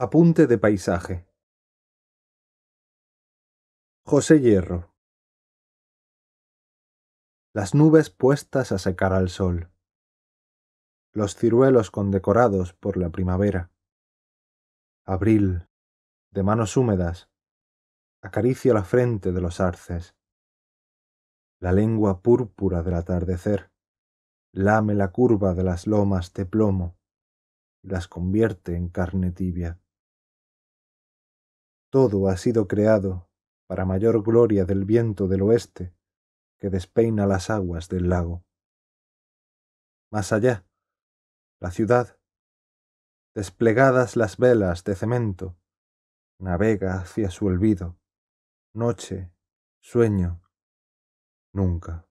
Apunte de paisaje. José Hierro. Las nubes puestas a secar al sol. Los ciruelos condecorados por la primavera. Abril, de manos húmedas, acaricio la frente de los arces. La lengua púrpura del atardecer lame la curva de las lomas de plomo y las convierte en carne tibia. Todo ha sido creado para mayor gloria del viento del oeste que despeina las aguas del lago. Más allá, la ciudad, desplegadas las velas de cemento, navega hacia su olvido, noche, sueño, nunca.